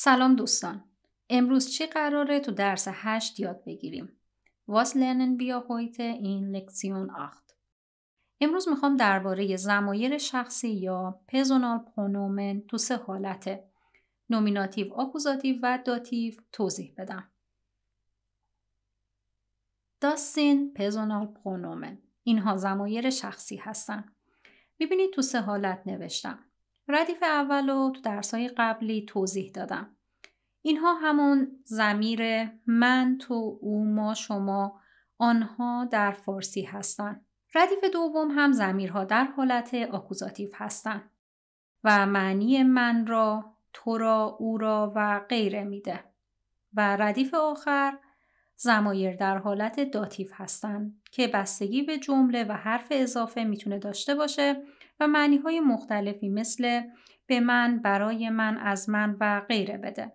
سلام دوستان امروز چی قراره تو درس هشت یاد بگیریم واس لینن بیا هویت این لکسیون آخت امروز میخوام درباره زمایر شخصی یا پزونال پرونومن تو سه حالت نومیناتیو آکوزاتیو و داتیو توضیح بدم داستین پزونال پرونومن اینها زمایر شخصی هستن میبینید تو سه حالت نوشتم ردیف اول رو تو درسهای قبلی توضیح دادم. اینها همون زمیر من، تو، او، ما، شما، آنها در فارسی هستند. ردیف دوم هم زمیرها در حالت آکوزاتیو هستند و معنی من را، تو را، او را و غیره میده. و ردیف آخر زمایر در حالت داتیو هستند که بستگی به جمله و حرف اضافه میتونه داشته باشه و معنی های مختلفی مثل به من، برای من، از من و غیره بده.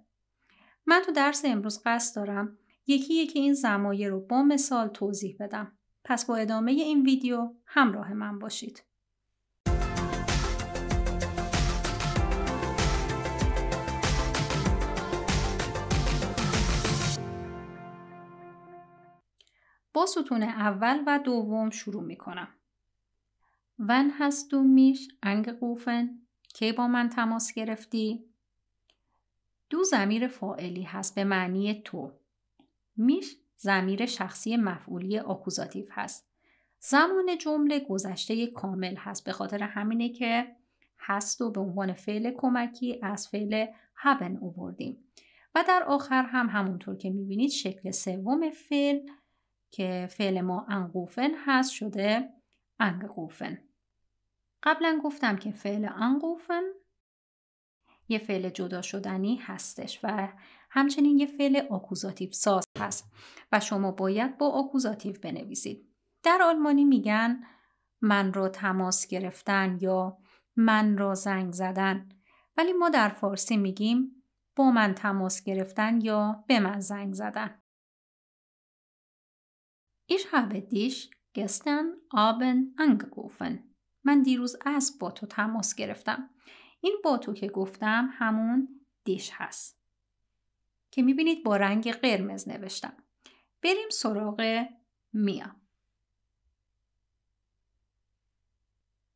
من تو درس امروز قصد دارم یکی یکی این زمایه رو با مثال توضیح بدم. پس با ادامه این ویدیو همراه من باشید. با ستون اول و دوم شروع می کنم. Wann hast میش mich angerufen? کی با من تماس گرفتی؟ دو زمیر فائلی هست به معنی تو. میش زمیر شخصی مفعولی آکوزاتیو هست. زمان جمله گذشته کامل هست به خاطر همینه که هست و به عنوان فعل کمکی از فعل هبن اووردیم و در آخر هم همونطور که میبینید شکل سوم فعل که فعل ما انقوفن هست شده angerufen. قبلا گفتم که فعل انقوفن یه فعل جدا شدنی هستش و همچنین یه فعل آکوزاتیو ساز هست و شما باید با آکوزاتیو بنویسید. در آلمانی میگن من را تماس گرفتن یا من را زنگ زدن ولی ما در فارسی میگیم با من تماس گرفتن یا به من زنگ زدن. ایش دیش؟ gestern Abend angerufen. من دیروز از با تو تماس گرفتم. این با تو که گفتم همون دیش هست. که میبینید با رنگ قرمز نوشتم. بریم سراغ میا.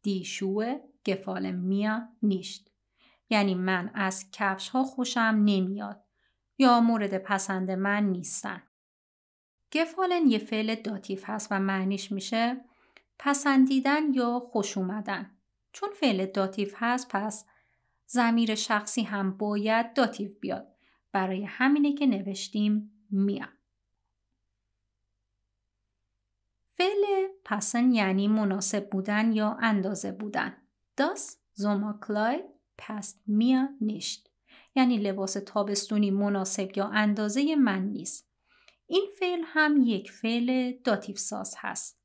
دیشوه گفال میا نیشت. یعنی من از کفش ها خوشم نمیاد یا مورد پسند من نیستن. گفالن یه فعل داتیف هست و معنیش میشه پسندیدن یا خوش اومدن. چون فعل داتیف هست پس زمیر شخصی هم باید داتیف بیاد. برای همینه که نوشتیم میا. فعل پسن یعنی مناسب بودن یا اندازه بودن. داس کلای پس میا نیشت. یعنی لباس تابستونی مناسب یا اندازه من نیست. این فعل هم یک فعل داتیف ساز هست.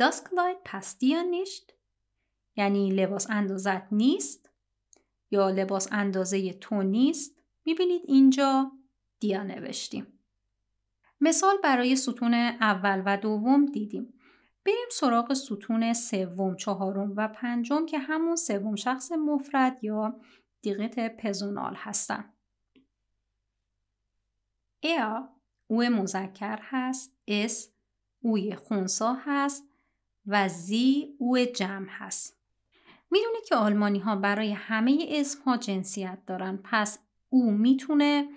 Das Kleid passt dir یعنی لباس اندازت نیست یا لباس اندازه تو نیست میبینید اینجا دیا نوشتیم. مثال برای ستون اول و دوم دیدیم. بریم سراغ ستون سوم، چهارم و پنجم که همون سوم شخص مفرد یا دیقت پزونال هستن. ا، او مذکر هست اس اوی خونسا هست و زی او جمع هست میدونید که آلمانی ها برای همه اسم ها جنسیت دارن پس او میتونه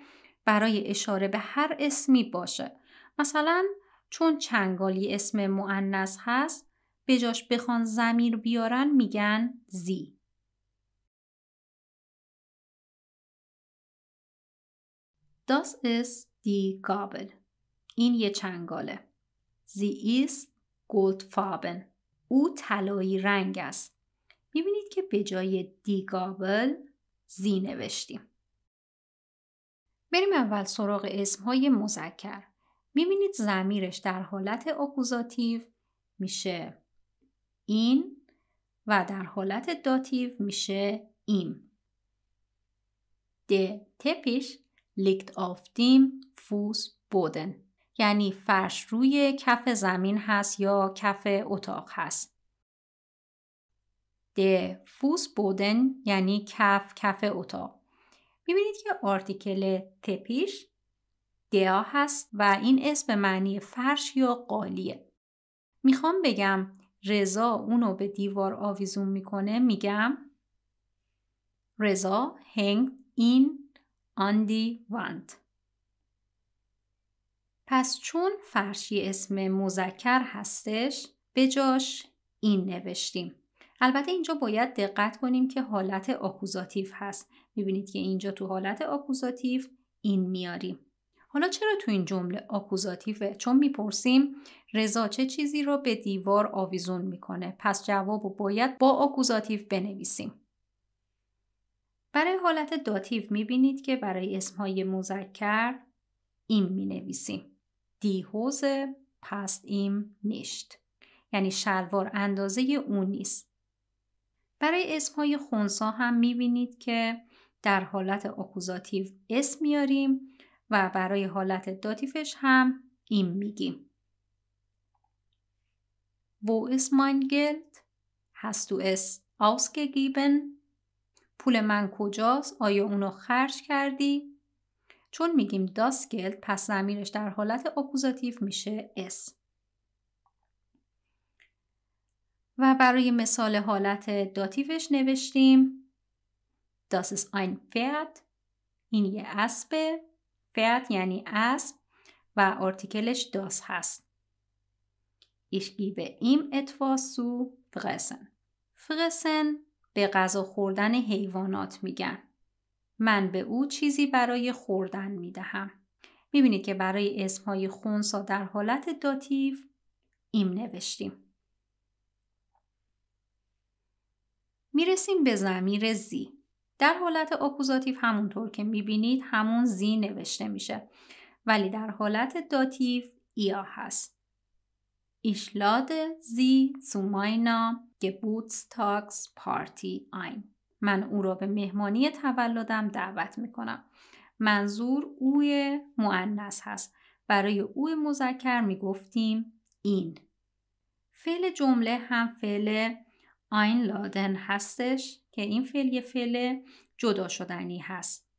برای اشاره به هر اسمی باشه مثلا چون چنگالی اسم معنس هست به جاش بخوان زمیر بیارن میگن زی Das ist die این یه چنگاله. زی ایست گولد فابن. او طلایی رنگ است. میبینید که به جای دی گابل زی نوشتیم. بریم اول سراغ اسمهای مزکر. میبینید زمیرش در حالت اکوزاتیو میشه این و در حالت داتیو میشه ایم. د تپیش liegt auf فوس بودن یعنی فرش روی کف زمین هست یا کف اتاق هست. ده فوس بودن یعنی کف کف اتاق. میبینید که آرتیکل تپیش دا هست و این اسم به معنی فرش یا قالیه. میخوام بگم رضا اونو به دیوار آویزون میکنه میگم رضا هنگ این آندی وانت پس چون فرشی اسم مزکر هستش به جاش این نوشتیم البته اینجا باید دقت کنیم که حالت آکوزاتیف هست میبینید که اینجا تو حالت آکوزاتیف این میاریم حالا چرا تو این جمله آکوزاتیفه چون میپرسیم رضا چه چیزی رو به دیوار آویزون میکنه پس جواب باید با آکوزاتیف بنویسیم برای حالت داتیو میبینید که برای اسمهای مذکر ایم دی هوزه پست ایم نیشت یعنی شلوار اندازه اون نیست برای اسمهای خونسا هم میبینید که در حالت آکوزاتیو اسم میاریم و برای حالت داتیفش هم این میگیم. Wo ist mein Geld? Hast du es ausgegeben? پول من کجاست؟ آیا اونو خرج کردی؟ چون میگیم داس گلد پس زمیرش در حالت اکوزاتیو میشه اس. و برای مثال حالت داتیوش نوشتیم داس ist ein فیت این یه اسبه. فیت یعنی اسب و آرتیکلش داس هست. ایش gebe ایم etwas zu فرسن به غذا خوردن حیوانات میگن. من به او چیزی برای خوردن میدهم. میبینید که برای اسمهای خونسا در حالت داتیو ایم نوشتیم. میرسیم به زمیر زی. در حالت آکوزاتیو همونطور که میبینید همون زی نوشته میشه ولی در حالت داتیو ایا هست. ایشلاد زی سوماینا گبوتستاکس پارتی آین من او را به مهمانی تولدم دعوت میکنم منظور اوی معنس هست برای او مذکر میگفتیم این فعل جمله هم فعل آین لادن هستش که این فعل یه فعل جدا شدنی هست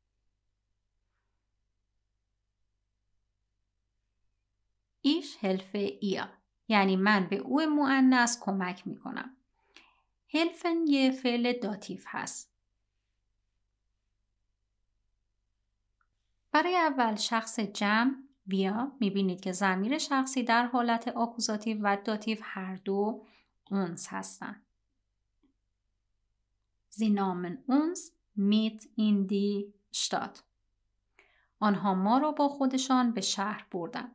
ایش هلفه ایا یعنی من به او معنس کمک میکنم هلفن یه فعل داتیف هست. برای اول شخص جمع بیا میبینید که زمیر شخصی در حالت آکوزاتیو و داتیف هر دو اونس هستن. زی نامن اونس میت این دی شتاد. آنها ما را با خودشان به شهر بردن.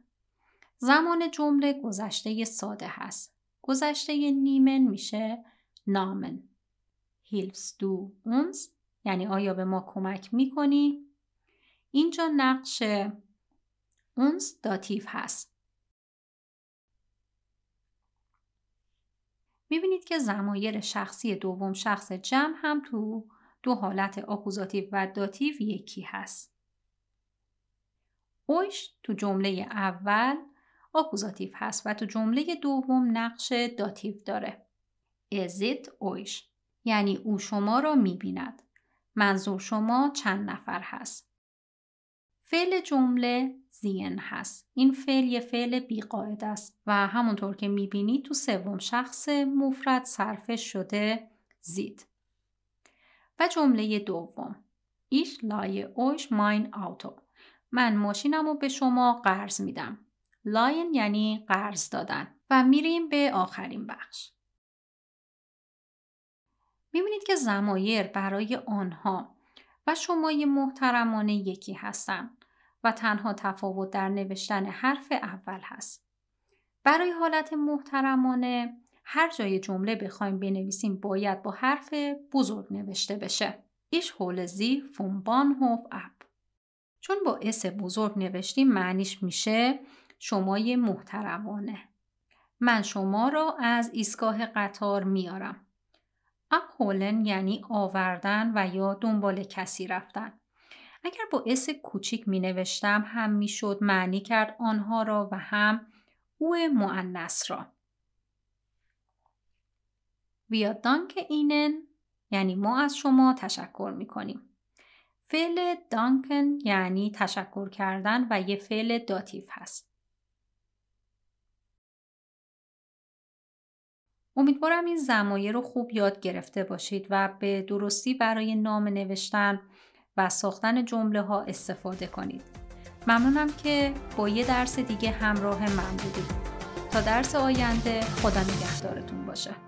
زمان جمله گذشته ساده هست. گذشته نیمن میشه نامن Hilfst دو اونز یعنی آیا به ما کمک میکنی؟ اینجا نقش اونز داتیف هست. میبینید که زمایر شخصی دوم شخص جمع هم تو دو حالت آکوزاتیو و داتیو یکی هست. اوش تو جمله اول آکوزاتیو هست و تو جمله دوم نقش داتیو داره. Is it یعنی او شما را می بیند. منظور شما چند نفر هست. فعل جمله زین هست. این فعل یه فعل بیقاعد است و همونطور که می بینید تو سوم شخص مفرد صرفه شده زید. و جمله دوم. ایش لای اوش ماین آوتو. من ماشینم رو به شما قرض میدم. لاین یعنی قرض دادن و میریم به آخرین بخش. میبینید که زمایر برای آنها و شمای محترمانه یکی هستند و تنها تفاوت در نوشتن حرف اول هست. برای حالت محترمانه هر جای جمله بخوایم بنویسیم باید با حرف بزرگ نوشته بشه. ایش هولزی فونبان هوف اپ. چون با اس بزرگ نوشتیم معنیش میشه شمای محترمانه. من شما را از ایستگاه قطار میارم. اکولن یعنی آوردن و یا دنبال کسی رفتن. اگر با اس کوچیک می نوشتم هم می معنی کرد آنها را و هم او معنس را. ویادان که اینن یعنی ما از شما تشکر می کنیم. فعل دانکن یعنی تشکر کردن و یه فعل داتیف هست. امیدوارم این زمایه رو خوب یاد گرفته باشید و به درستی برای نام نوشتن و ساختن جمله ها استفاده کنید. ممنونم که با یه درس دیگه همراه من بودید. تا درس آینده خدا نگهدارتون باشه.